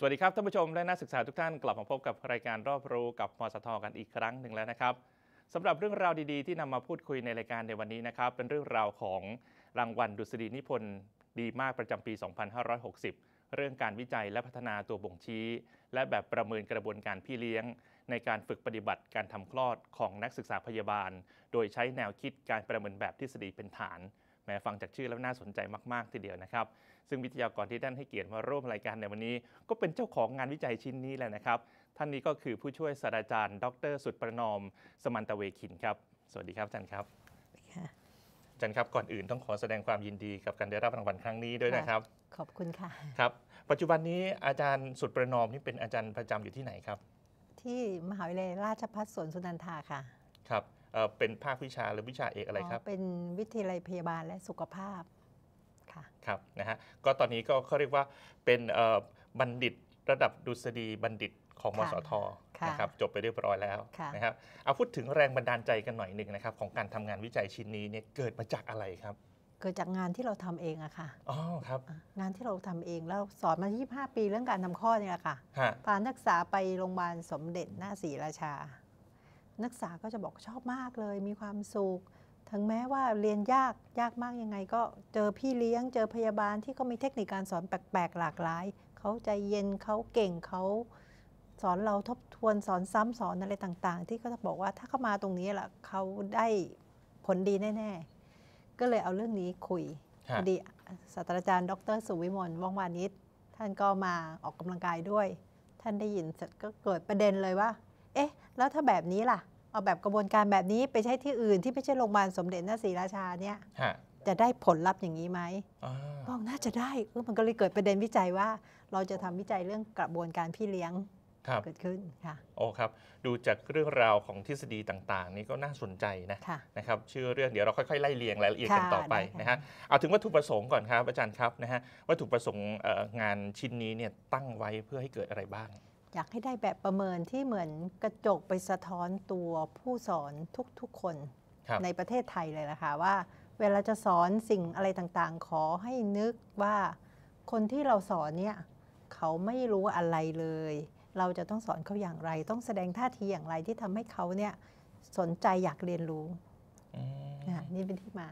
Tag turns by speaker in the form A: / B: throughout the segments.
A: สวัสดีครับท่านผู้ชมและนักศึกษาทุกท่านกลับมาพบกับรายการรอบรู้กับมสทกันอีกครั้งหนึ่งแล้วนะครับสำหรับเรื่องราวดีๆ ที่นำมาพูดคุยในรายการในวันนี้นะครับ เป็นเรื่องราวของรางวัลดุษฎีนิพนธ์ดีมากประจำปี 2560 เรื่องการวิจัยและพัฒนาตัวบ่งชี้และแบบประเมินกระบวนการพี่เลี้ยง ในการฝึกปฏิบัติการทำคลอดของนักศึกษาพยาบาล โดยใช้แนวคิดการประเมินแบบทฤษฎีเป็นฐาน แม้ฟังจากชื่อแล้วน่าสนใจมากๆทีเดียวนะครับซึ่งวิทยากรที่ท่านให้เกียรติมาร่วมรายการในวันนี้ ก็เป็นเจ้าของงานวิจัยชิ้นนี้แหละนะครับ ท่านนี้ก็คือผู้ช่วยศาสตราจารย์ ดร สุดประนอมสมันตะเวคินครับ สวัสดีครับอาจารย์ครับอาจารย์ครับก่อนอื่นต้องขอแสดงความยินดีกับการได้รับรางวัลครั้งนี้ด้วยนะครับ ขอบคุณค่ะครับ ปัจจุบันนี้อาจารย์สุดประนอมนี่เป็นอาจารย์ประจำอยู่ที่ไหนครับ
B: ที่มหาวิทยาลัยราชภัฏสวนสุนันทาค่ะ
A: ครับเป็นภาควิชาหรือวิชาเอกอะไรครับเ
B: ป็นวิทยาลัยพยาบาลและสุขภาพ
A: ค่ะครับนะฮะก็ตอนนี้ก็เขาเรียกว่าเป็นบัณฑิตระดับดุษฎีบัณฑิตของมสทนะครับจบไปเรียบร้อยแล้วนะครับเอาพูดถึงแรงบันดาลใจกันหน่อยหนึ่งนะครับของการทำงานวิจัยชิ้นนี้เนี่ยเกิดมาจากอะไรครับ
B: เกิดจากงานที่เราทำเองอะค่ะอ๋อครับงานที่เราทำเองแล้วสอนมา 25 ปีเรื่องการทำข้อเนี่ยค่ะพานักศึกษาไปโรงพยาบาลสมเด็จหน้าศรีราชา นักศึกษาก็จะบอกชอบมากเลยมีความสุขถึงแม้ว่าเรียนยากยากมากยังไงก็เจอพี่เลี้ยงเจอพยาบาลที่เขามีเทคนิคการสอนแปลก ๆ หลากหลาย เขาใจเย็นเขาเก่งเขา สอนเราทบทวนสอนซ้ำสอนอะไรต่าง ๆ ที่ก็จะบอกว่าถ้าเขามาตรงนี้ล่ะเขาได้ผลดีแน่ ๆ ก็เลยเอาเรื่องนี้คุยพอดีศาสตราจารย์ดรสุวิมลว่องวานิชท่านก็มาออกกำลังกายด้วย ท่านได้ยินเสร็จก็เกิดประเด็นเลยว่า เอ๊ะ แล้วถ้าแบบนี้ล่ะเอาแบบกระบวนการแบบนี้ไปใช้ที่อื่นที่ไม่ใช่โรงพยาบาลสมเด็จนศรีราชาเนี่ยจะได้ผลลัพธ์อย่างนี้ไหมบอกน่าจะได้มันก็เลยเกิดประเด็นวิจัยว่า เราจะทำวิจัยเรื่องกระบวนการพี่เลี้ยงเกิดขึ้นค่ะ
A: โอ้ครับดูจากเรื่องราวของทฤษฎีต่างๆนี่ก็น่าสนใจนะะนะครับชื่อเรื่องเดี๋ยวเราค่อยๆไล่เรียงรายละเอียดกันต่อไปนะฮะเอาถึงวัตถุประสงค์ก่อนครับอาจารย์ครับนะฮะวัตถุประสงค์งานชิ้นนี้เนี่ยตั้งไว้เพื่อให้เกิดอะไรบ้าง
B: อยากให้ได้แบบประเมินที่เหมือนกระจกไปสะท้อนตัวผู้สอนทุก ๆ คนคในประเทศไทยเลยนะคะว่าเวลาจะสอนสิ่งอะไรต่างๆ ขอให้นึกว่าคนที่เราสอนเนี่ยเขาไม่รู้อะไรเลย เราจะต้องสอนเขาอย่างไร ต้องแสดงท่าทีอย่างไรที่ทำให้เขาเนี่ยสนใจอยากเรียนรู้ นี่เป็นที่มา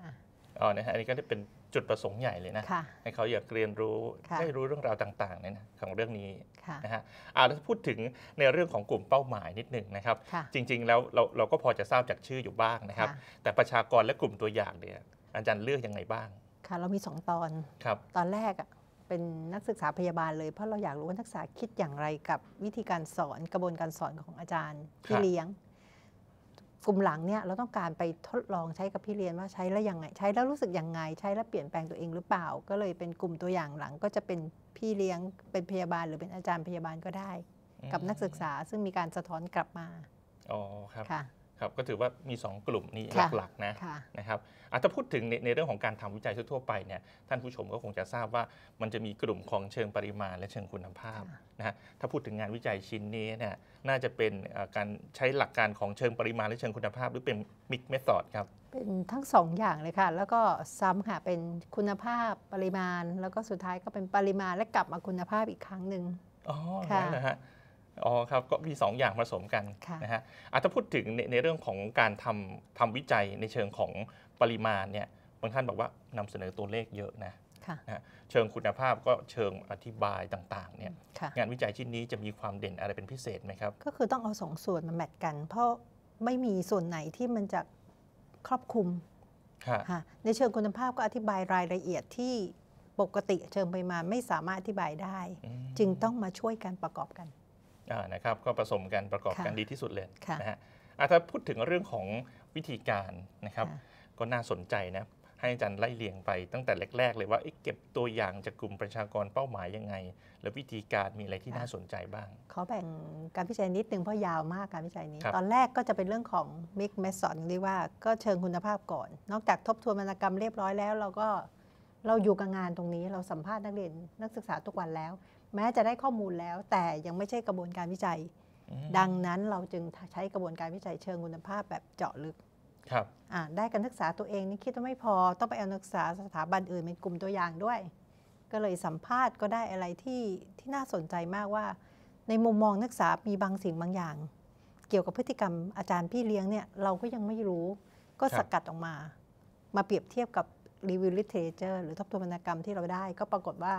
A: อ๋อนะฮะอันนี้ก็ได้เป็นจุดประสงค์ใหญ่เลยนะะให้เขาอยากเรียนรู้ได้รู้เรื่องราวต่างๆเนี่ยนะของเรื่องนี้นะฮะอ่าแล้วพูดถึงในเรื่องของกลุ่มเป้าหมายนิดหนึ่งนะครับ จริงๆแล้วเราเราก็พอจะทราบจากชื่ออยู่บ้างนะครับ แต่ประชากรและกลุ่มตัวอย่างเนี่ย อาจารย์เลือกยังไงบ้าง
B: ค่ะเรามี 2 ตอนครับตอนแรกอ่ะเป็นนักศึกษาพยาบาลเลยเพราะเราอยากรู้ว่านักศึกษาคิดอย่างไรกับวิธีการสอนกระบวนการสอนของอาจารย์ที่เลี้ยงกลุ่มหลังเนี่ยเราต้องการไปทดลองใช้กับพี่เรียนว่าใช้แล้วยังไง ใช้แล้วรู้สึกยังไงใช้แล้วเปลี่ยนแปลงตัวเองหรือเปล่าก็เลยเป็นกลุ่มตัวอย่างหลังก็จะเป็นพี่เลี้ยงเป็นพยาบาล หรือเป็นอาจารย์พยาบาลก็ได้ กับนักศึกษาซึ่งมีการสะท้อนกลับมา
A: อ๋อครับค่ะครับก็ถือว่ามี 2 กลุ่มนี้หลัก ๆ นะนะครับอาจจะพูดถึงในในเรื่องของการทำวิจัยทั่วไปเนี่ยท่านผู้ชมก็คงจะทราบว่ามันจะมีกลุ่มของเชิงปริมาณและเชิงคุณภาพนะฮะถ้าพูดถึงงานวิจัยชิ้นนี้เนี่ยน่าจะเป็นการใช้หลักการของเชิงปริมาณและเชิงคุณภาพหรือเป็นมิกเมธอดครับ
B: เป็นทั้งสองอย่างเลยค่ะ แล้วก็ซ้ำค่ะเป็นคุณภาพ ปริมาณ แล้วก็สุดท้ายก็เป็นปริมาณและกลับมาคุณภาพอีกครั้งหนึ่ง
A: อ๋อค่นะฮะอ๋อครับ ก็มี2ออย่างผสมกันนะฮะอาจะพูดถึงในในเรื่องของการทำทำวิจัยในเชิงของปริมาณเนี่ยบางท่านบอกว่านำเสนอตัวเลขเยอะนะนะ เชิงคุณภาพก็เชิงอธิบายต่างๆเนี่ย งานวิจัยชิ้นนี้จะมีความเด่นอะไรเป็นพิเศษไหมครับ
B: ก็คือต้องเอาสองส่วนมาแมทกัน เพราะไม่มีส่วนไหนที่มันจะครอบคลุม ในเชิงคุณภาพก็อธิบายรายละเอียดที่ปกติเชิงปริมาณไม่สามารถอธิบายได้ จึงต้องมาช่วยกันประกอบ
A: กันนะครับก็ผสมกันประกอบกันดีที่สุดเลยนะฮะถ้าพูดถึงเรื่องของวิธีการนะครับ ก็น่าสนใจนะให้อาจารย์ไล่เลียงไปตั้งแต่แรก ๆ เลยว่าเก็บตัวอย่างจากกลุ่มประชากรเป้าหมายยังไง และวิธีการมีอะไรที่น่าสนใจบ้าง
B: ขอแบ่งการวิจัยนิดนึงเพราะยาวมากการวิจัยนี้ ตอนแรกก็จะเป็นเรื่องของมิกแมสซอนนี่กว่าก็เชิงคุณภาพก่อน นอกจากทบทวนวรรณกรรมเรียบร้อยแล้วเราก็เราอยู่กับงานตรงนี้เราสัมภาษณ์นักเรียน นักศึกษาทุกวันแล้วแม้จะได้ข้อมูลแล้วแต่ยังไม่ใช่กระบวนการวิจัย ดังนั้นเราจึงใช้กระบวนการวิจัยเชิงคุณภาพแบบเจาะลึกครับได้การศึกษาตัวเองนี่คิดว่าไม่พอ ต้องไปเอานักศึกษาสถาบันอื่นเป็นกลุ่มตัวอย่างด้วย ก็เลยสัมภาษณ์ก็ได้อะไรที่ที่น่าสนใจมากว่า ในมุมมองนักศึกษามีบางสิ่งบางอย่าง เกี่ยวกับพฤติกรรมอาจารย์พี่เลี้ยงเนี่ยเราก็ยังไม่รู้ก็สกัดออกมา มาเปรียบเทียบกับรีวิวลิเทเจอร์หรือทบทวนวรรณกรรมที่เราได้ก็ปรากฏว่า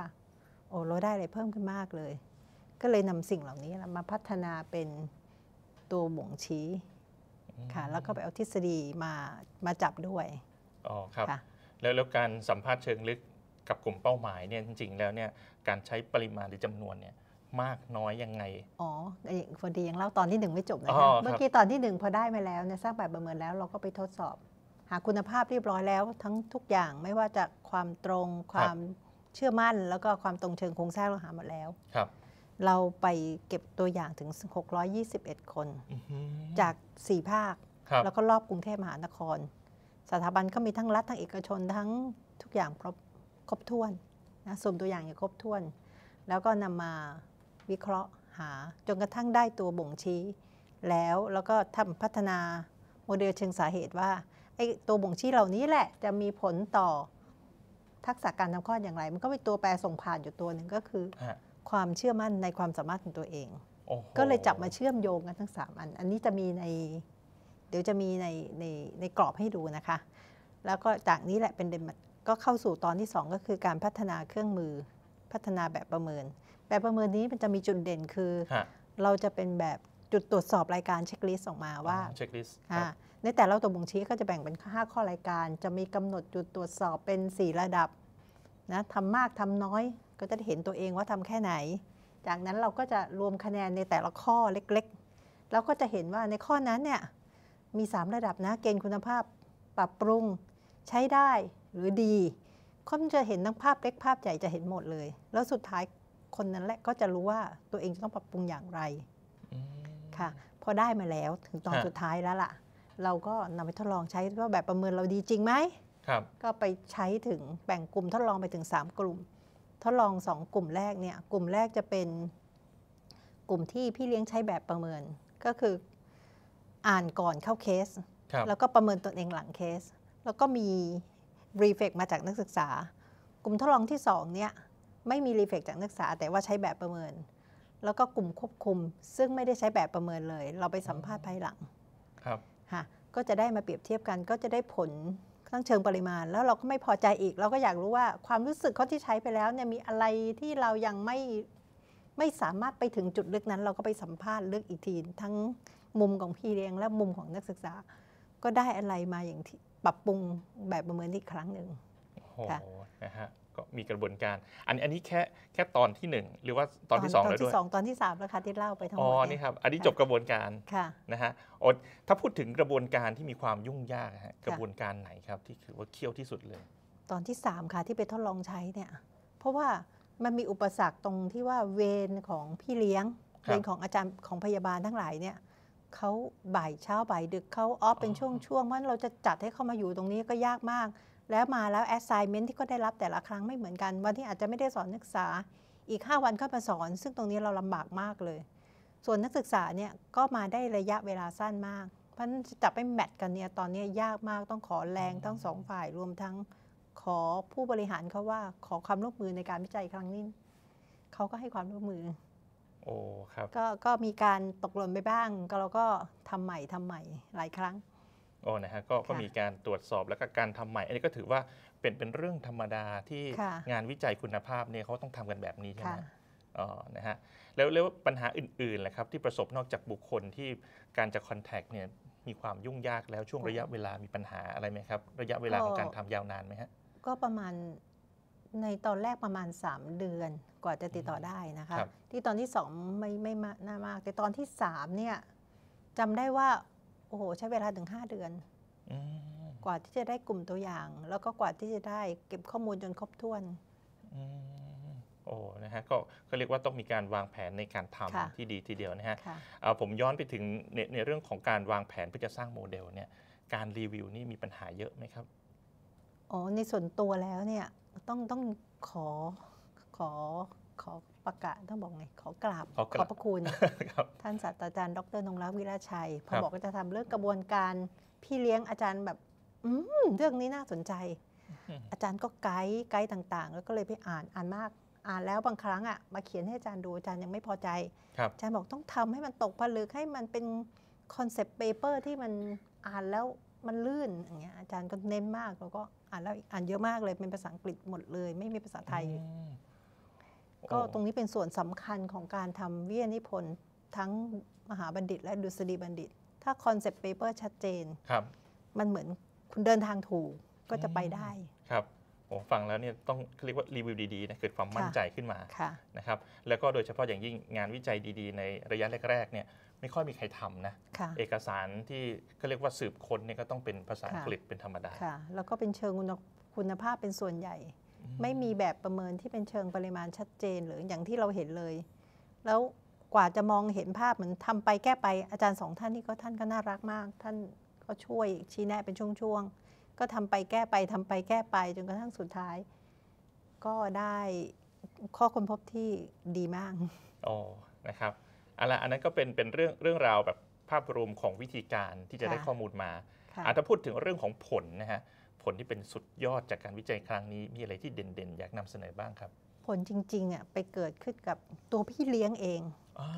B: โอ้เราได้อะไร เพิ่มขึ้นมากเลย ก็เลยนำสิ่งเหล่านี้มาพัฒนาเป็นตัวบ่งชี้ค่ะแล้วก็ไปเอาทฤษฎีมามาจับด้วย
A: อ๋อครับ แล้วแล้วการสัมภาษณ์เชิงลึกกับกลุ่มเป้าหมายเนี่ยจริงๆแล้วเนี่ยการใช้ปริมาณหรือจำนวนเนี่ยมากน้อยยังไง
B: อ๋อพอดียังเล่าตอนที่หนึ่งไม่จบนะคะเมื่อกี้ตอนที่หนึ่งพอได้มาแล้วเนี่ยสร้างแบบประเมินแล้วเราก็ไปทดสอบ หาคุณภาพเรียบร้อยแล้ว ทั้งทุกอย่างไม่ว่าจะความตรงความเชื่อมั่นแล้วก็ความตรงเชิงโครงสร้างเราหาหมดแล้วครับ เราไปเก็บตัวอย่างถึง 621 คนจาก 4 ภาค แล้วก็รอบกรุงเทพมหานคร สถาบันก็มีทั้งรัฐทั้งเอกชนทั้งทุกอย่างครบครบถ้วนนะสุ่มตัวอย่างอย่างครบถ้วน แล้วก็นำมาวิเคราะห์หาจนกระทั่งได้ตัวบ่งชี้แล้วแล้วก็ทำพัฒนาโมเดลเชิงสาเหตุว่าไอ้ตัวบ่งชี้เหล่านี้แหละจะมีผลต่อทักษะการทำคลอดอย่างไร มันก็เป็นตัวแปรส่งผ่านอยู่ตัวหนึ่งก็คือความเชื่อมั่นในความสามารถของตัวเองอก็เลยจับมาเชื่อมโยงกันทั้งสามอันอันนี้จะมีใน เดี๋ยวจะมีในในในกรอบให้ดูนะคะ แล้วก็จากนี้แหละเป็นเดมก็เข้าสู่ตอนที่2ก็คือการพัฒนาเครื่องมือพัฒนาแบบประเมินแบบประเมินนี้มันจะมีจุดเด่นคือเราจะเป็นแบบจุดตรวจสอบรายการเช็คลิสต์ออกมาว่าเช็คลิสต์ในแต่ละตัวบ่งชี้ก็จะแบ่งเป็น5ข้อรายการ จะมีกำหนดจุดตรวจสอบเป็น 4 ระดับนะทำมากทำน้อย ก็จะเห็นตัวเองว่าทำแค่ไหน จากนั้นเราก็จะรวมคะแนนในแต่ละข้อเล็กๆ แล้วก็จะเห็นว่าในข้อนั้นเนี่ยมี 3 ระดับนะ เกณฑ์คุณภาพปรับปรุง ใช้ได้หรือดีคนจะเห็นทั้งภาพเล็กภาพใหญ่จะเห็นหมดเลย แล้วสุดท้ายคนนั้นแหละก็จะรู้ว่าตัวเองจะต้องปรับปรุงอย่างไรค่ะพอได้มาแล้วถึงตอนสุดท้ายแล้วล่ะเราก็นำไปทดลองใช้ว่าแบบประเมินเราดีจริงไหมครับก็ไปใช้ถึงแบ่งกลุ่มทดลองไปถึง 3 กลุ่ม ทดลอง 2 กลุ่มแรกเนี่ย กลุ่มแรกจะเป็นกลุ่มที่พี่เลี้ยงใช้แบบประเมิน ก็คืออ่านก่อนเข้าเคสคแล้วก็ประเมินตนเองหลังเคส แล้วก็มีรีเฟกมาจากนักศึกษา กลุ่มทดลองที่2เนี่ยไม่มีรีเฟกจากนักศึกษาแต่ว่าใช้แบบประเมินแล้วก็กลุ่มควบคุมซึ่งไม่ได้ใช้แบบประเมินเลย เราไปสัมภาษณ์ภายหลังครับค่ะก็จะได้มาเปรียบเทียบกัน ก็จะได้ผลทั้งเชิงปริมาณ แล้วเราก็ไม่พอใจอีก เราก็อยากรู้ว่าความรู้สึกเขาที่ใช้ไปแล้วเนี่ยมีอะไรที่เรายังไม่ไม่สามารถไปถึงจุดลึกนั้น เราก็ไปสัมภาษณ์ลึกอีกทีทั้งมุมของพี่เลี้ยงและมุมของนักศึกษา ก็ได้อะไรมาอย่างที่ปรับปรุงแบบประเมินอีกครั้งหนึ่ง
A: โอ้โหนะฮะก็มีกระบวนการอันอันนี้แค่แค่ตอนที่ 1 หรือว่าตอนที่2แล้วด้วยตอนที่สอง
B: ตอนที่3ามแล้วค่ะที่เล่าไปทั้งหมดอ๋อนี่คร
A: ับอันนี้จบกระบวนการนะฮะอดถ้าพูดถึงกระบวนการที่มีความยุ่งยากฮะกระบวนการไหนครับ ที่คือว่าเคี่ยวที่สุดเลย
B: ตอนที่ 3ค่ะที่ไปทดลองใช้เนี่ยเพราะว่ามันมีอุปสรรคตรงที่ว่าเวรของพี่เลี้ยงเวรของอาจารย์ของพยาบาลทั้งหลายเนี่ยเขาบ่ายเช้าบ่ายดึกเขาออฟเป็นช่วงๆเพราะเราจะจัดให้เขามาอยู่ตรงนี้ก็ยากมากแล้วมาแล้ว assignment ที่ก็ได้รับแต่ละครั้งไม่เหมือนกัน วันที่อาจจะไม่ได้สอนนักศึกษา อีก 5 วันก็มาสอนซึ่งตรงนี้เราลำบากมากเลย ส่วนนักศึกษาเนี่ยก็มาได้ระยะเวลาสั้นมาก เพราะนั้นจะไปแมทกันเนี่ยตอนนี้ยากมากต้องขอแรงทั้งสองฝ่ายรวมทั้งขอผู้บริหารเขาว่า ขอความร่วมมือในการวิจัยครั้งนี้เขาก็ให้ความร่วมมือ
A: โอ้ครับก
B: ็ก็มีการตกหล่นไปบ้าง ก็เราก็ทำใหม่ทำใหม่หลายครั้ง
A: โอ้นะฮะก็ก็มีการตรวจสอบแล้วก็การทำใหม่ อันนี้ก็ถือว่าเป็นเป็นเรื่องธรรมดาที่งานวิจัยคุณภาพเนี่ยเขาต้องทำกันแบบนี้ใช่ไหมอ๋อนะฮะแล้วแล้วปัญหาอื่นๆแหละครับที่ประสบนอกจากบุคคลที่การจะคอนแทคเนี่ยมีความยุ่งยากแล้วช่วงระยะเวลามีปัญหาอะไรไหมครับ ระยะเวลาของการทำยาวนานไหมฮะ
B: ก็ประมาณในตอนแรกประมาณ 3 เดือนกว่าจะติดต่อได้นะคะที่ตอนที่2ไม่ไม่น่ามากแต่ตอนที่3เนี่ยจำได้ว่าโอ้โห ใช้เวลาถึงห้าเดือนกว่าที่จะได้กลุ่มตัวอย่าง แล้วก็กว่าที่จะได้เก็บข้อมูลจนครบถ้วน
A: โอ้นะฮะก็เขาเรียกว่าต้องมีการวางแผนในการทำที่ดีทีเดียวนะฮะผมย้อนไปถึงในในเรื่องของการวางแผน เพื่อจะสร้างโมเดลเนี่ยการรีวิวนี่มีปัญหาเยอะไหมครับ
B: อ๋อในส่วนตัวแล้วเนี่ยต้องต้องขอขอขอประกาศต้องบอกไงขอกราบขอบพระคุณท่านศาสตราจารย์ดรนงรักวิราชัยพอบอกก็จะทำเรื่องกระบวนการพี่เลี้ยงอาจารย์แบบอืเรื่องนี้น่าสนใจ อาจารย์ก็ไกด์ไกด์ต่างๆ แล้วก็เลยไปอ่านอ่านมากอ่านแล้วบางครั้งอ่ะมาเขียนให้อาจารย์ดูอาจารย์ยังไม่พอใจอาจารย์บอกต้องทำให้มันตกผลึกให้มันเป็นคอนเซปต์เปเปอร์ที่มันอ่านแล้วมันลื่นอย่างเงี้ยอาจารย์ก็เน้นมากแล้วก็อ่านแล้วอ่านเยอะมากเลยเป็นภาษาอังกฤษหมดเลย ไม่มีภาษาไทยก็ตรงนี้เป็นส่วนสำคัญของการทำวิทยานิพนธ์ทั้งมหาบัณฑิตและดุษฎีบัณฑิต ถ้าคอนเซปต์เปเปอร์ชัดเจนครับมันเหมือนคุณเดินทางถูกก็จะไปได้
A: ครับผมฟังแล้วเนี่ยต้องเรียกว่ารีวิวดีๆนะเกิดความมั่นใจขึ้นมาะนะครับแล้วก็โดยเฉพาะอย่างยิ่งงานวิจัยดี ๆ ในระยะแรกๆเนี่ยไม่ค่อยมีใครทำนะะเอกสารที่ก็เรียกว่าสืบค้นเนี่ยก็ต้องเป็นภาษาอังกฤษเป็นธรรมดา
B: แล้วก็เป็นเชิงคุณภาพเป็นส่วนใหญ่ไม่มีแบบประเมินที่เป็นเชิงปริมาณชัดเจนหรืออย่างที่เราเห็นเลย แล้วกว่าจะมองเห็นภาพเหมือนทำไปแก้ไปอาจารย์สองท่านนี่ก็ท่านก็น่ารักมาก ท่านก็ช่วย ชี้แนะเป็นช่วงๆก็ทำไปแก้ไปทำไปแก้ไปจนกระทั่งสุดท้าย ก็ได้ข้อค้นพบที่ดีมาก
A: อ๋อนะครับอะไรอันนั้นก็เป็นเป็นเรื่องเรื่องราวแบบภาพรวมของวิธีการที่จะได้ข้อมูลมาอาจจะพูดถึงเรื่องของผลนะฮะผลที่เป็นสุดยอดจากการวิจัยครั้งนี้มีอะไรที่เด่นๆอยากนำเสนอบ้างครับ
B: ผลจริงๆอ่ะไปเกิดขึ้นกับตัวพี่เลี้ยงเอง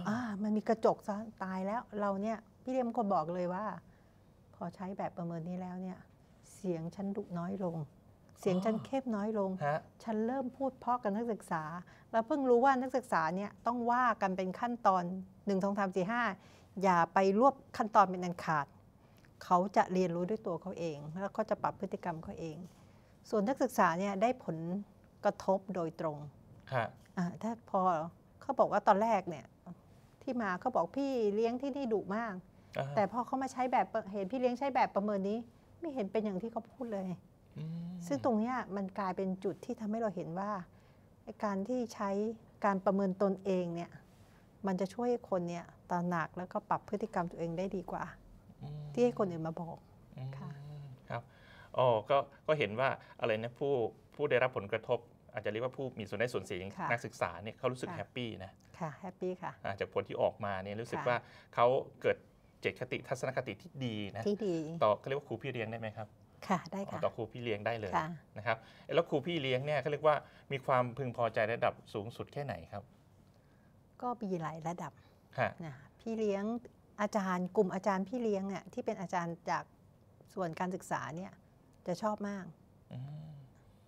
B: อ่ามันมีกระจกซะตายแล้วเราเนี่ยพี่เลี้ยงคนบอกเลยว่า พอใช้แบบประเมินนี้แล้วเนี่ยเสียงฉันดุน้อยลง เสียงฉันเข้มน้อยลงฉันเริ่มพูดเพาะกับนักศึกษาเราเพิ่งรู้ว่านักศึกษาเนี่ยต้องว่ากันเป็นขั้นตอน1่ห้าอย่าไปรวบขั้นตอนเป็นอันขาดเขาจะเรียนรู้ด้วยตัวเขาเอง แล้วเขาจะปรับพฤติกรรมเขาเอง ส่วนนักศึกษาเนี่ยได้ผลกระทบโดยตรงถ้าพอเขาบอกว่าตอนแรกเนี่ยที่มา เขาบอกพี่เลี้ยงที่นี่ดุมาก แต่พอเขามาใช้แบบเห็นพี่เลี้ยงใช้แบบประเมินนี้ไม่เห็นเป็นอย่างที่เขาพูดเลย ซึ่งตรงนี้มันกลายเป็นจุดที่ทำให้เราเห็นว่า การที่ใช้การประเมินตนเองเนี่ยมันจะช่วยคนเนี่ยตระหนักแล้วก็ปรับพฤติกรรมตัวเองได้ดีกว่าที่ให้คนอื่นมาบอกค่
A: ะครับ อ๋อก็ก็เห็นว่าอะไรนะผู้ผู้ได้รับผลกระทบอาจจะเรียกว่าผู้มีส่วนได้ส่วนเสียอย่างนักศึกษาเนี่ยเขารู้สึกแฮปปี้นะ
B: ค่ะ แฮปปี้ค่ะ
A: จากผลที่ออกมาเนี่ยรู้สึกว่าเขาเกิดเจตคติทัศนคติที่ดีนะ ที่ดี ต่อเขาเรียกว่าครูพี่เลี้ยงได้ไหมครับ ค่ะ ได้ค่ะ ต่อครูพี่เลี้ยงได้เลยนะครับ แล้วครูพี่เลี้ยงเนี่ยเขาเรียกว่ามีความพึงพอใจระดับสูงสุดแค่ไหนครับ
B: ก็มีหลายระดับคนะ พี่เลี้ยงอาจารย์กลุ่มอาจารย์พี่เลี้ยงเนี่ยที่เป็นอาจารย์จากส่วนการศึกษาเนี่ยจะชอบมาก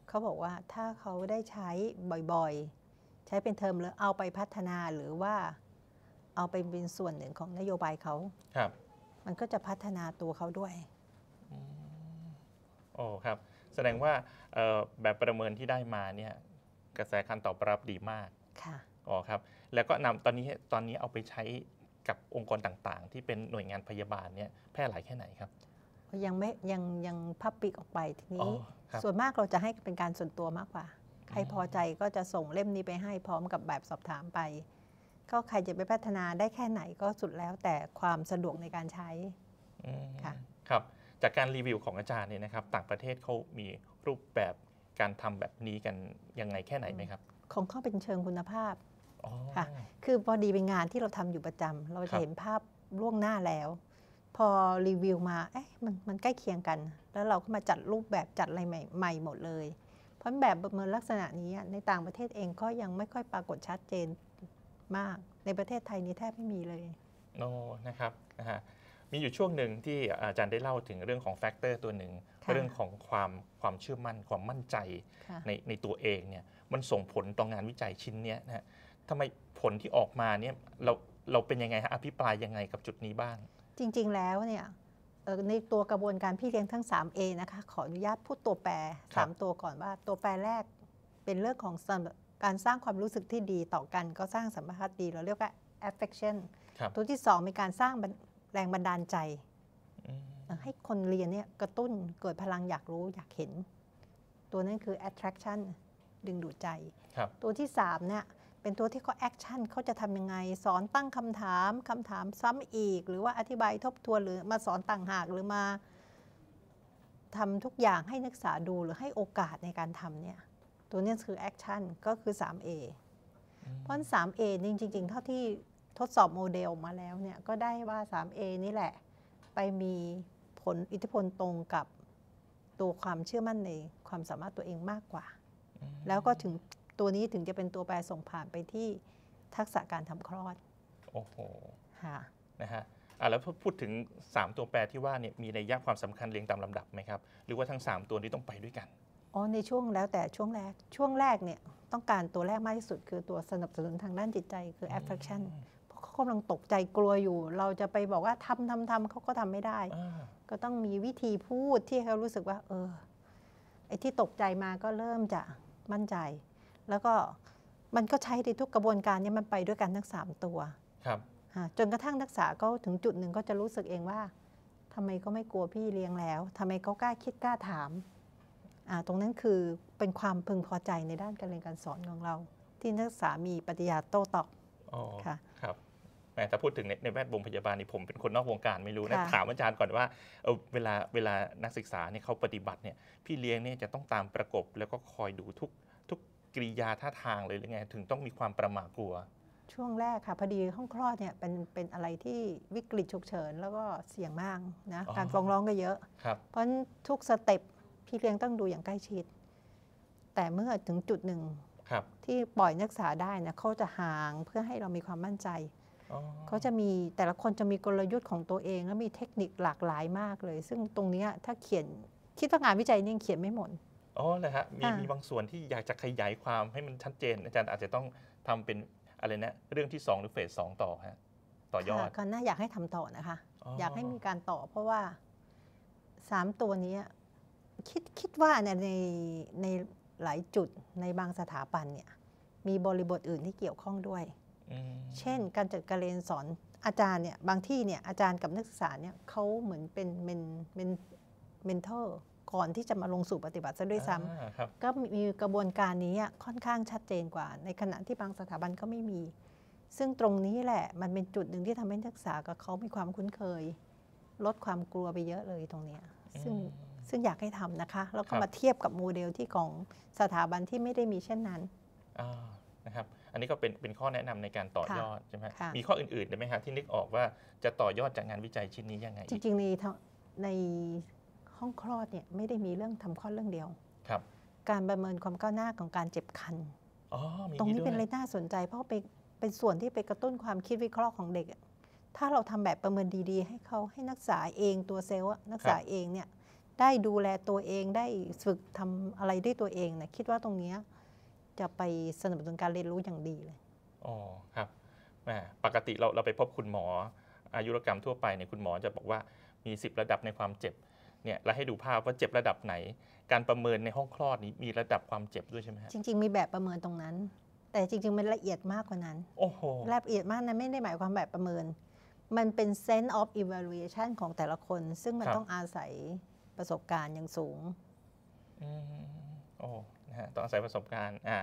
B: เขาบอกว่าถ้าเขาได้ใช้บ่อยๆ ใช้เป็นเทอมแล้วเอาไปพัฒนาหรือว่าเอาไปเป็นส่วนหนึ่งของนโยบายเขาครับ มันก็จะพัฒนาตัวเขาด้วย
A: โอ้ครับ แสดงว่าแบบประเมินที่ได้มาเนี่ยกระแสการตอบรับดีมากค่ะอ๋อครับ แล้วก็นำตอนนี้ตอนนี้เอาไปใช้กับองค์กรต่างๆ ที่เป็นหน่วยงานพยาบาลเนี่ยแพร่หลายแค่ไหนครับย
B: ังไม่ยังยังพับปิกออกไปทีนี้ส่วนมากเราจะให้เป็นการส่วนตัวมากกว่า ใครพอใจก็จะส่งเล่มนี้ไปให้พร้อมกับแบบสอบถามไปก็ใครจะไปพัฒนาได้แค่ไหนก็สุดแล้วแต่ความสะดวกในการใช้
A: ค่ะครับ จากการรีวิวของอาจารย์เนี่ยนะครับ ต่างประเทศเขามีรูปแบบการทำแบบนี้กันยังไงแค่ไหนไหมครับ
B: ของเขาเป็นเชิงคุณภาพค่ะคือพอดีเป็นงานที่เราทำอยู่ประจำเราจะเห็นภาพล่วงหน้าแล้ว พอรีวิวมา เอ๊ะมันมันใกล้เคียงกัน แล้วเราก็มาจัดรูปแบบจัดอะไรใหม่ใหม่หมดเลย เพราะแบบประเมินลักษณะนี้ในต่างประเทศเองก็ยังไม่ค่อยปรากฏชัดเจนมาก ในประเทศไทยนี่แทบไม่มีเลย
A: โนนะครับ นะฮะ มีอยู่ช่วงหนึ่งที่อาจารย์ได้เล่าถึงเรื่องของแฟกเตอร์ตัวหนึ่งเรื่องของความความเชื่อมั่น ความมั่นใจในในตัวเองเนี่ย มันส่งผลต่องงานวิจัยชิ้นนี้นะทำไมผลที่ออกมาเนี่ยเราเราเป็นยังไงฮะอภิปรายยังไงกับจุดนี้บ้าง
B: จริงๆแล้วเนี่ยในตัวกระบวนการพี่เลี้ยงทั้ง 3A นะคะขออนุญาตพูดตัวแปร 3 ตัวก่อนว่าตัวแปรแรกเป็นเรื่องของการสร้างความรู้สึกที่ดีต่อกันก็สร้างสัมพันธ์ดี เราเรียกว่า affection ตัวที่ 2 มีการสร้างแรงบันดาลใจ ให้คนเรียนเนี่ยกระตุ้นเกิดพลังอยากรู้อยากเห็น ตัวนั้นคือ attraction ดึงดูดใจตัวที่3เนี่ยเป็นตัวที่เขาแอคชั่นเขาจะทำยังไงสอนตั้งคำถามคำถามซ้ำอีก หรือว่าอธิบายทบทวนหรือมาสอนต่างหากหรือมาทำทุกอย่างให้นักศึกษาดูหรือให้โอกาสในการทำเนี่ย ตัวนี้คือแอคชั่นก็คือ 3A เพราะ 3A จริง ๆเท่าที่ทดสอบโมเดลมาแล้วเนี่ยก็ได้ว่า 3A นี่แหละ ไปมีผลอิทธิพลตรงกับตัวความเชื่อมั่นในความสามารถตัวเองมากกว่า แล้วก็ถึงตัวนี้ถึงจะเป็นตัวแปรส่งผ่านไปที่ทักษะการทำคลอด โอ้โห ค่ะ
A: นะฮะอ่ะแล้วพูดถึง 3 ตัวแปรที่ว่าเนี่ย มีในยักความสำคัญเรียงตามลำดับไหมครับ หรือว่าทั้ง 3 ตัวนี้ต้องไปด้วยกัน
B: อ๋อ ในช่วงแล้วแต่ช่วงแรก ช่วงแรกเนี่ยต้องการตัวแรกมากที่สุด คือตัวสนับสนุนทางด้านจิตใจคือ affection เพราะเขากำลังตกใจกลัวอยู่ เราจะไปบอกว่าทำทำทำเขาก็ทำไม่ได้ ก็ต้องมีวิธีพูดที่เขารู้สึกว่า เออ ไอ้ที่ตกใจมาก็เริ่มจะมั่นใจแล้วก็มันก็ใช้ในทุกกระบวนการเนี่ยมันไปด้วยกันทั้งสามตัว ครับจนกระทั่งนักศึกษาก็ถึงจุดหนึ่งก็จะรู้สึกเองว่า ทำไมก็ไม่กลัวพี่เลี้ยงแล้ว ทำไมเขากล้าคิดกล้าถาม ตรงนั้นคือเป็นความพึงพอใจในด้านการเรียนการสอนของเรา ที่นักศึกษามีปฏิญาโต้ตอบ
A: ค่ะครับแม้ถ้าพูดถึงในแวดวงพยาบาลนี่ผม เป็นคนนอกวงการไม่รู้นะถามอาจารย์ก่อนว่าเเวลาเวลานักศึกษาเนี่ยเขาปฏิบัติเนี่ยพี่เลี้ยงเนี่ยจะต้องตามประกบแล้วก็คอยดูทุกกริยาท่าทางเลยหรือไง ถึงต้องมีความประหม่ากลัว
B: ช่วงแรกค่ะพอดีห้องคลอดเนี่ยเป็นเป็นอะไรที่วิกฤตฉุกเฉินแล้วก็เสี่ยงมากนะการฟ้องร้องก็เยอะ เพราะทุกสเต็ปพี่เลี้ยงต้องดูอย่างใกล้ชิด แต่เมื่อถึงจุดหนึ่งที่ปล่อยนักศึกษาได้นะเขาจะห่าง เพื่อให้เรามีความมั่นใจเขาจะมีแต่ละคนจะมีกลยุทธ์ของตัวเองและมีเทคนิคหลากหลายมากเลย ซึ่งตรงนี้ถ้าเขียนคิดว่างานวิจัยนี่เขียนไม่หมด
A: อ๋อเลยฮะมีมีบางส่วนที่อยากจะขยายความให้มันชัดเจน อาจารย์อาจจะต้องทำเป็นอะไรนะเรื่องที่ 2หรือเฟสสองต่อฮะต่อยอดค่ะก็
B: น่าอยากให้ทำต่อนะคะอยากให้มีการต่อ เพราะว่าสามตัวนี้คิดคิดว่าในในในหลายจุดในบางสถาบันเนี่ยมีบริบทอื่นที่เกี่ยวข้องด้วยเช่นการจัดการเรียนสอนอาจารย์เนี่ยบางที่เนี่ยอาจารย์กับนักศึกษาเนี่ยเขาเหมือนเป็นเมนเมนเมนเทอร์ก่อนที่จะมาลงสู่ปฏิบัติซะด้วยซ้ำก็มีกระบวนการนี้ค่อนข้างชัดเจนกว่าในขณะที่บางสถาบันก็ไม่มี ซึ่งตรงนี้แหละมันเป็นจุดหนึ่งที่ทำให้นักศึกษากับเขามีความคุ้นเคย ลดความกลัวไปเยอะเลยตรงนี้ซึ่งซึ่งอยากให้ทำนะคะ แล้วก็มาเทียบกับโมเดลที่ของสถาบันที่ไม่ได้มีเช่นนั้น
A: นะครับอันนี้ก็เป็นเป็นข้อแนะนำในการต่อยอดใช่ไหมมีข้ออื่น ๆได้ไหมครับที่นึกออกว่าจะต่อยอดจากงานวิจัยชิ้นนี้ยังไง จริงๆใน
B: ใน้องคลอดเนี่ยไม่ได้มีเรื่องทำคลอดเรื่องเดียวครับการประเมินความก้าวหน้าของการเจ็บคัน ตรงนี้เป็นอะไรน่าสนใจ เพราะเป็นเป็นส่วนที่ไปกระตุ้นความคิดวิเคราะห์ของเด็ก ถ้าเราทำแบบประเมินดี ๆ ให้เขาให้นักศึกษาเองตัวเซลล์นักศึกษาเองเนี่ยได้ดูแลตัวเองได้ฝึกทำอะไรได้วยตัวเองนะคิดว่าตรงนี้จะไปสนับสนุนการเรียนรู้อย่างดีเลย
A: อ๋อครับแหมปกติเราเราไปพบคุณหมอ อายุรกรรมทั่วไปเนี่ยคุณหมอจะบอกว่ามี 10 ระดับในความเจ็บเนี่ยเราให้ดูภาพว่าเจ็บระดับไหน การประเมินในห้องคลอดนี้มีระดับความเจ็บด้วยใช่ไหมฮะจริง ๆ มี
B: แบบประเมินตรงนั้น แต่จริง ๆ มันละเอียดมากกว่านั้นโอ้โหละเอียดมากนะไม่ได้หมายความแบบประเมิน มันเป็น sense of evaluation ของแต่ละคน ซึ่งมันต้องอาศัยประสบการณ์อย่างสูงโอ้
A: นะฮะต้องอาศัยประสบการณ์อ่า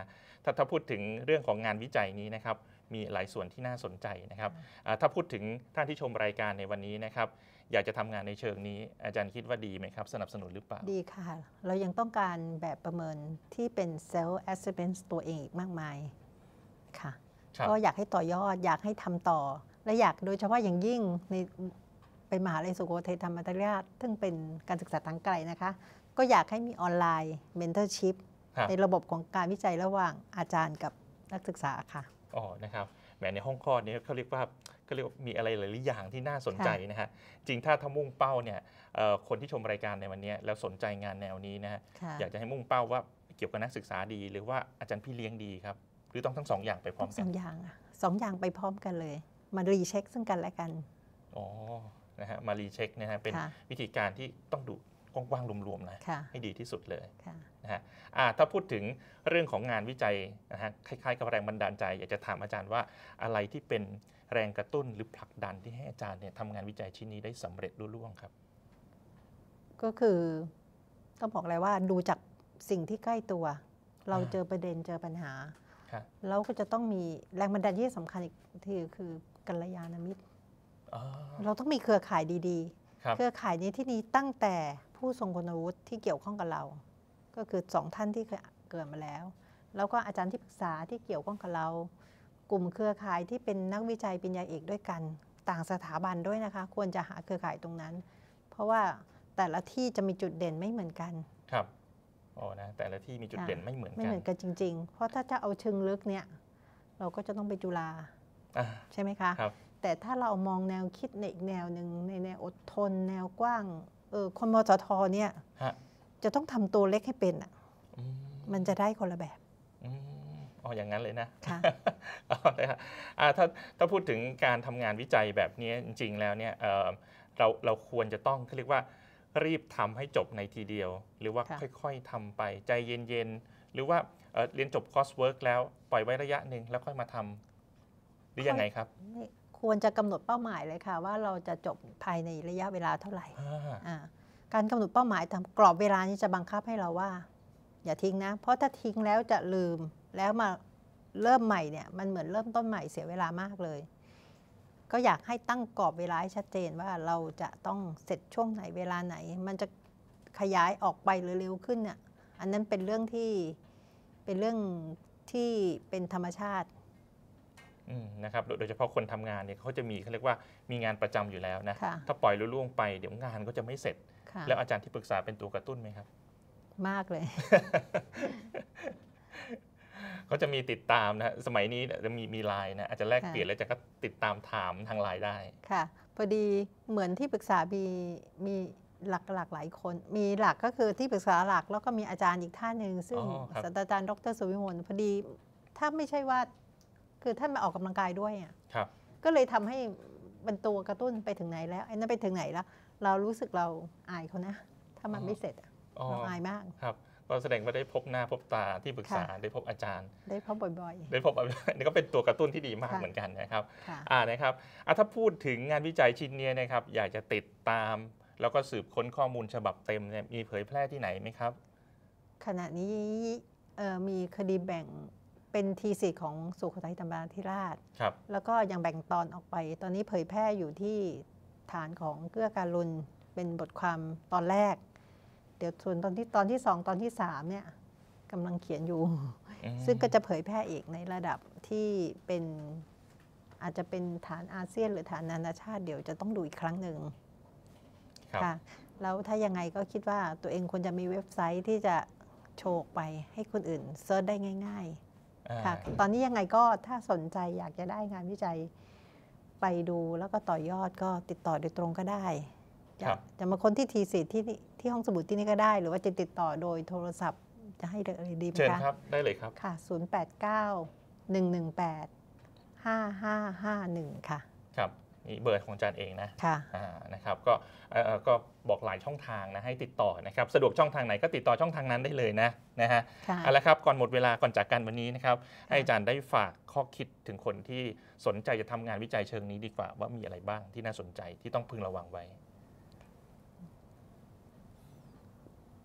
A: ถ้าถ้าพูดถึงเรื่องของงานวิจัยนี้นะครับ มีหลายส่วนที่น่าสนใจนะครับถ้าพูดถึงท่านที่ชมรายการในวันนี้นะครับอยากจะทำงานในเชิงนี้อาจารย์คิดว่าดีไหมครับ สนับสนุนหรือเปล่า ดี
B: ค่ะ เรายังต้องการแบบประเมินที่เป็นเซลล์แอสเซเมนต์ตัวเองอีกมากมายค่ะก็อยากให้ต่อยอดอยากให้ทำต่อ และอยากโดยเฉพาะอย่างยิ่งในเป็นมหาลัยสุโขทัยธรรมทราชซึ่งเป็นการศึกษาทางไกลนะคะ ก็อยากให้มีออนไลน์เมนเทอร์ชิพในระบบของการวิจัยระหว่างอาจารย์กับนักศึกษาค่ะ
A: อ๋อนะครับแหมในห้องคลอดนี้เขาเรียกว่าก็เรียกว่ามีอะไรหลายอย่างที่น่าสนใจนะฮะจริงถ้าทำมุ่งเป้าเนี่ยคนที่ชมรายการในวันนี้แล้วสนใจงานแนวนี้นะฮะอยากจะให้มุ่งเป้าว่าเกี่ยวกับนักศึกษาดี หรือว่าอาจารย์พี่เลี้ยงดีครับ หรือต้องทั้งสองอย่างไปพร้อมกันสองอย
B: ่างสองอย่างไปพร้อมกันเลยมารีเช็ค ซึ่งกันและกัน
A: อ๋อนะฮะมารีเช็คนะฮะเป็นวิธีการที่ต้องดูกว้างๆรวมๆนะให้ดีที่สุดเลยนะฮะถ้าพูดถึงเรื่องของงานวิจัยนะฮะคล้ายๆ กับแรงบันดาลใจอยากจะถามอาจารย์ว่า อะไรที่เป็นแรงกระตุ้นหรือผลักดันที่ให้อาจารย์เนี่ยทำงานวิจัยชิ้นนี้ได้สำเร็จรุ่ล่วงครับ
B: ก็คือต้องบอกเลยว่าดูจาก สิ่งที่ใกล้ตัว เราเจอประเด็นเจอปัญหาแล้วก็จะต้องมีแรงบันดาลใจที่สำคัญอีกทีคือกัลยาณมิตรเราต้องมีเครือข่ายดีๆ เครือข่ายนี้ที่นี้ตั้งแต่ผู้ทรงคุณวุฒิที่เกี่ยวข้องกับเรา ก็คือสองท่านที่เคยเกิดมาแล้ว แล้วก็อาจารย์ที่ปรึกษาที่เกี่ยวข้องกับเรา กลุ่มเครือข่ายที่เป็นนักวิจัยปัิญญาเอกด้วยกัน ต่างสถาบันด้วยนะคะ ควรจะหาเครือข่ายตรงนั้น เพราะว่าแต่ละที่จะมีจุดเด่นไม่เหมือนกัน
A: ครับ อ๋อ นะ แต่ละที่มีจุดเด่นไม่เหมือนกันไม่เหมือนก
B: ันจริงๆ เพราะถ้าจะเอาเชิงลึกเนี่ย เราก็จะต้องไปจุฬาใช่ไหมคะ ครับ แต่ถ้าเรามองแนวคิดในอีกแนวหนึ่งในแนวอดทน แนวกว้างเออคนมสทเนี่ยจะต้องทำตัวเล็กให้เป็นอ่ะมันจะได้คนละแบบ
A: อ๋ออย่างนั้นเลยนะค่ะถ้าถ้าพูดถึงการทำงานวิจัยแบบนี้จริง ๆแล้วเนี่ยเราเราควรจะต้องเขาเรียกว่า รีบทำให้จบในทีเดียว หรือว่าค่อยๆทำไปใจเย็น ๆ หรือว่าเรียนจบคอร์สเวิร์กแล้วปล่อยไว้ระยะหนึ่งแล้วค่อยมาทำหรือยังไงครับ
B: ควรจะกำหนดเป้าหมายเลยค่ะว่าเราจะจบภายในระยะเวลาเท่าไหร่การกำหนดเป้าหมายทำกรอบเวลานี้จะบังคับให้เราว่าอย่าทิ้งนะ เพราะถ้าทิ้งแล้วจะลืมแล้วมาเริ่มใหม่เนี่ยมันเหมือนเริ่มต้นใหม่เสียเวลามากเลย ก็อยากให้ตั้งกรอบเวลาให้ชัดเจนว่าเราจะต้องเสร็จช่วงไหน เวลาไหน มันจะขยายออกไปหรือเร็วขึ้นเนี่ยอันนั้นเป็นเรื่องที่เป็นเรื่องที่เป็นธรรมชาติ
A: นะครับโดยเฉพาะคนทำงานเนี่ยเขาจะมีเขาเรียกว่ามีงานประจำอยู่แล้วนะถ้าปล่อยลุล่วงไปเดี๋ยวงานก็จะไม่เสร็จ แล้วอาจารย์ที่ปรึกษาเป็นตัวกระตุ้นไหมครับ มากเลยเขาจะมีติดตามนะสมัยนี้จะมีมีไลน์นะอาจจะแลกเปลี่ยนแล้วจะก็ติดตามถามทางไลน์ได้
B: ค่ะพอดีเหมือนที่ปรึกษามีมีหลักหลักหลายคน มีหลักก็คือที่ปรึกษาหลักแล้วก็มีอาจารย์อีกท่านหนึ่งซึ่งศาสตราจารย์ ดรสุวิมลพอดี ถ้าไม่ใช่ว่าคือท่านมาออกกำลังกายด้วยอ่ะก็เลยทำให้บรนตัวกระตุ้นไปถึงไหนแล้วไอ้นั่นไปถึงไหนแล้ว เรารู้สึกเราอายเขานะถ้ามันไม่เสร็จ
A: เราอายมากครับก็แสดงว่าได้พบหน้าพบตาที่ปรึกษาได้พบอาจารย์
B: ได้พบบ่อยๆได
A: ้พบอนี่ก็เป็นตัวกระตุ้นที่ดีมากเหมือนกันนะครับอ่านะครับอ่ะถ้าพูดถึงงานวิจัยชิ้นนี้นะครับ อยากจะติดตาม แล้วก็สืบค้นข้อมูลฉบับเต็มเนี่ยมีเผยแพร่ที่ไหนไหมครับ
B: ขณะนี้มีคดีแบ่งเป็นทีสีของสุขทัยธรรมาธิราช ครับ แล้วก็ยังแบ่งตอนออกไป ตอนนี้เผยแพร่อยู่ที่ฐานของเกื้อการุณเป็นบทความตอนแรก เดี๋ยวส่วนตอนที่ตอนที่สองตอนที่สามเนี่ยกำลังเขียนอยู่ ซึ่งก็จะเผยแพร่อีกในระดับที่เป็นอาจจะเป็นฐานอาเซียน หรือฐานนานาชาติเดี๋ยวจะต้องดูอีกครั้งหนึ่งครับ่ะแล้วถ้ายังไงก็คิดว่าตัวเองควรจะมีเว็บไซต์ที่จะโชว์กไปให้คนอื่นเซิร์ชได้ง่ายค่ะ ตอนนี้ยังไงก็ถ้าสนใจอยากจะได้งานวิจัยไปดูแล้วก็ต่อยอดก็ติดต่อโดยตรงก็ได้ จะมาค้นที่ทีสิที่ที่ห้องสมุดที่นี่ก็ได้หรือว่าจะติดต่อโดยโทรศัพท์จะให้ดีไหมคะเชิญครับได้เลยครับค่ะ 0 8 9 1 1 8 5 5 5 1 ค่ะ
A: ครับนี่เบอร์ของจันเองนะนะครับ ก็ก็บอกหลายช่องทางนะให้ติดต่อนะครับ สะดวกช่องทางไหนก็ติดต่อช่องทางนั้นได้เลยนะนะฮะเอาละครับก่อนหมดเวลาก่อนจากกันวันนี้นะครับ ให้อาจารย์ได้ฝากข้อคิดถึงคนที่สนใจจะทำงานวิจัยเชิงนี้ดีกว่า ว่ามีอะไรบ้างที่น่าสนใจที่ต้องพึงระวังไว้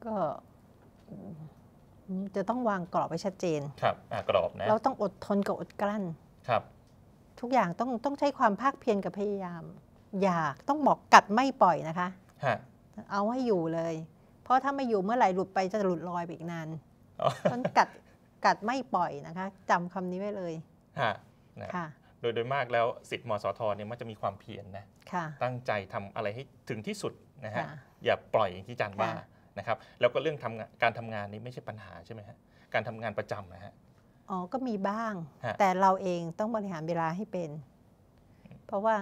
B: ก็จะต้องวางกรอบไว้ชัดเจน
A: ครับกรอบนะเราต้อง
B: อดทนกับอดกลั้นครับทุกอย่างต้องต้องใช้ความภาคเพียรกับพยายาม อยากต้องบอกกัดไม่ปล่อยนะคะเอาให้อยู่เลย เพราะถ้าไม่อยู่เมื่อไหร่หลุดไปจะหลุดลอยไปอีกนานต้องกัดกัดไม่ปล่อยนะคะจำคำนี้ไว้เลย
A: ะค่ะโดยโดยมากแล้วสิทธิ์มสทเนี่ยมันจะมีความเพียรนะค่ะตั้งใจทำอะไรให้ถึงที่สุดนะฮะอย่าปล่อยอย่างที่จันว่านะครับ แล้วก็เรื่องทำการทำงานนี้ไม่ใช่ปัญหาใช่ไหมฮะการทำงานประจำนะฮะ
B: อ๋อก็มีบ้างแต่เราเองต้องบริหารเวลาให้เป็น เพราะว่า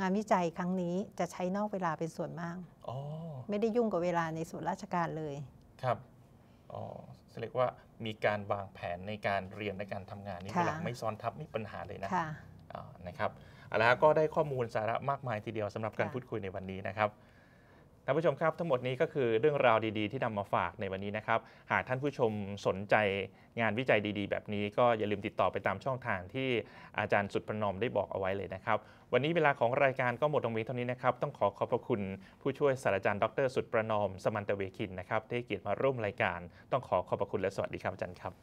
B: งานวิจัยครั้งนี้จะใช้นอกเวลาเป็นส่วนมากอไม่ได้ยุ่งกับเวลาในส่วนราชการเลย
A: ครับอ๋อรสยงว่ามีการวางแผนในการเรียนและการทำงานนี่เป็เหลาไม่ซ้อนทับไม่ปัญหาเลยนะค่ะอนะครับเอาล้วะก็ได้ข้อมูลสาระมากมายทีเดียวสำหรับการพูดคุยในวันนี้นะครับท่านผู้ชมครับทั้งหมดนี้ก็คือเรื่องราวดีๆที่นำมาฝากในวันนี้นะครับหากท่านผู้ชมสนใจงานวิจัยดีๆ แบบนี้ก็อย่าลืมติดต่อไปตามช่องทางที่อาจารย์สุดประนอมได้บอกเอาไว้เลยนะครับวันนี้เวลาของรายการก็หมดลงเพียงเท่านี้นะครับต้องขอขอบพระคุณผู้ช่วยศาสตราจารย์ดรสุดประนอมสมันตเวคินนะครับที่เกียรติมาร่วมรายการ ต้องขอขอบพระคุณและสวัสดีครับอาจารย์ครับ